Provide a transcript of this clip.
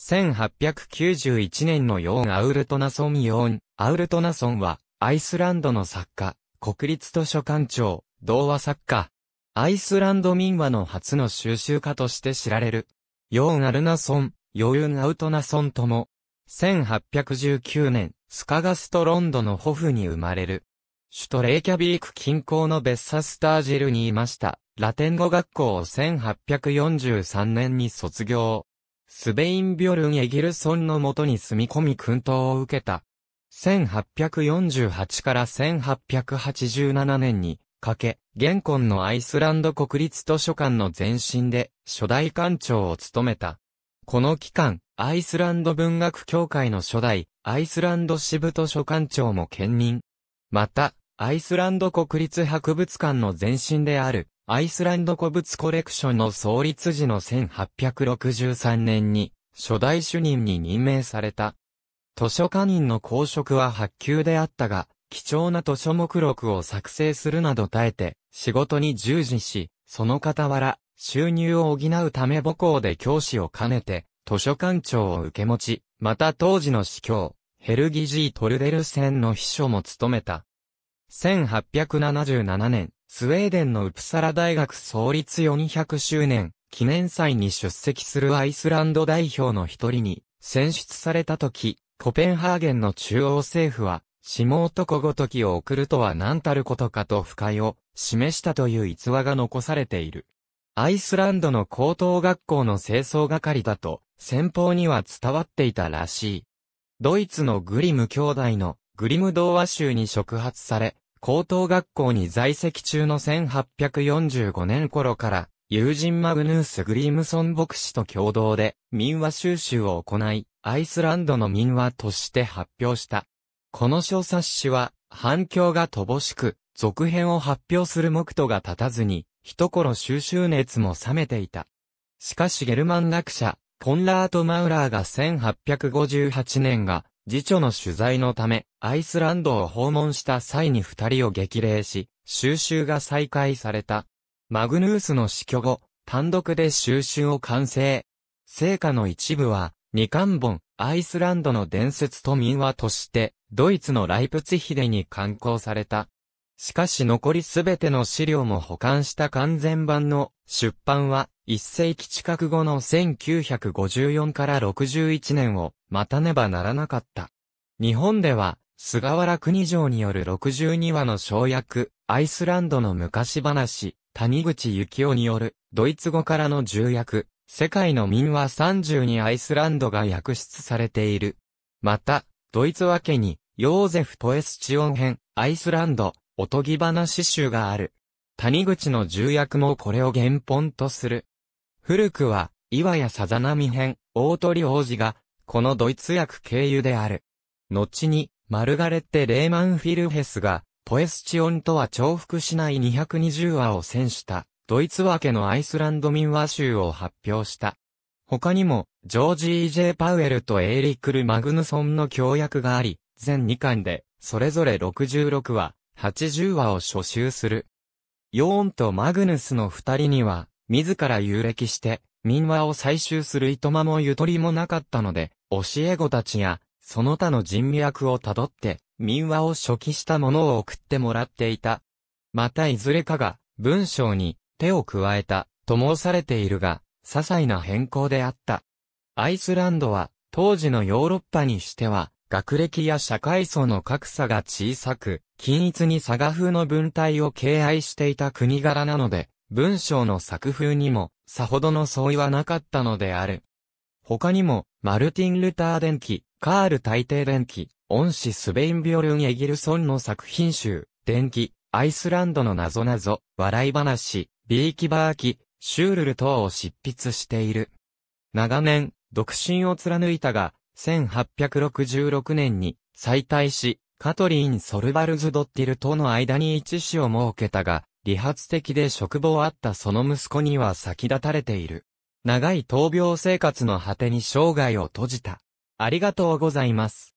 1891年のヨーン・アウルトナソン・ヨーン・アウルトナソンは、アイスランドの作家、国立図書館長、童話作家、アイスランド民話の初の収集家として知られる。ヨーン・アルナソン、ヨーン・アウトナソンとも、1819年、スカガストロンドのホフに生まれる。首都レイキャビーク近郊のベッサスタージェルにいました。ラテン語学校を1843年に卒業。スベイン・ビョルン・エギルソンのもとに住み込み訓導を受けた。1848から1887年にかけ、現今のアイスランド国立図書館の前身で初代館長を務めた。この期間、アイスランド文学協会の初代、アイスランド支部図書館長も兼任。また、アイスランド国立博物館の前身である、アイスランド古物コレクションの創立時の1863年に、初代主任に任命された。図書家人の公職は発給であったが、貴重な図書目録を作成するなど耐えて、仕事に従事し、その傍ら、収入を補うため母校で教師を兼ねて、図書館長を受け持ち、また当時の司教、ヘルギジー・トルデルセンの秘書も務めた。1877年、スウェーデンのウプサラ大学創立400周年記念祭に出席するアイスランド代表の一人に選出された時、コペンハーゲンの中央政府は、下男ごときを送るとは何たることかと不快を示したという逸話が残されている。アイスランドの高等学校の清掃係だと、先方には伝わっていたらしい。ドイツのグリム兄弟のグリム童話集に触発され、高等学校に在籍中の1845年頃から、友人マグヌース・グリームソン牧師と共同で民話収集を行い、アイスランドの民話として発表した。この小冊子は反響が乏しく、続編を発表する目途が立たずに、一頃収集熱も冷めていた。しかしゲルマン学者、コンラート・マウラーが1858年が次女の取材のため、アイスランドを訪問した際に二人を激励し、収集が再開された。マグヌースの死去後、単独で収集を完成。成果の一部は、二冠本、アイスランドの伝説と民話として、ドイツのライプツヒデに刊行された。しかし残りすべての資料も保管した完全版の出版は1世紀近く後の1954から61年を待たねばならなかった。日本では、菅原国城による62話の省略、アイスランドの昔話、谷口幸雄による、ドイツ語からの重役、世界の民話30にアイスランドが訳出されている。また、ドイツ分けに、ヨーゼフ・ポエスチオン編、アイスランド、おとぎ話集がある。谷口の重役もこれを原本とする。古くは、岩屋さざ波編、大鳥王子が、このドイツ訳経由である。後に、マルガレッテ・レーマンフィルヘスが、ポエスチオンとは重複しない220話を戦した、ドイツ分けのアイスランド民話集を発表した。他にも、ジョージ・ E.J. パウエルとエーリクル・マグヌソンの協約があり、全2巻で、それぞれ66話、80話を初集する。ヨーンとマグヌスの二人には、自ら遊歴して、民話を採集する糸間もゆとりもなかったので、教え子たちや、その他の人脈をたどって、民話を初期したものを送ってもらっていた。またいずれかが、文章に、手を加えた、と申されているが、些細な変更であった。アイスランドは、当時のヨーロッパにしては、学歴や社会層の格差が小さく、均一に佐賀風の文体を敬愛していた国柄なので、文章の作風にも、さほどの相違はなかったのである。他にも、マルティン・ルター電気、カール大帝電気、恩師スベイン・ビョルン・エギルソンの作品集、電気、アイスランドの謎々、笑い話、ビーキバーキ、シュールル等を執筆している。長年、独身を貫いたが、1866年に再退し、カトリーン・ソルバルズ・ドッティルとの間に一子を設けたが、理髪的で職望あったその息子には先立たれている。長い闘病生活の果てに生涯を閉じた。ありがとうございます。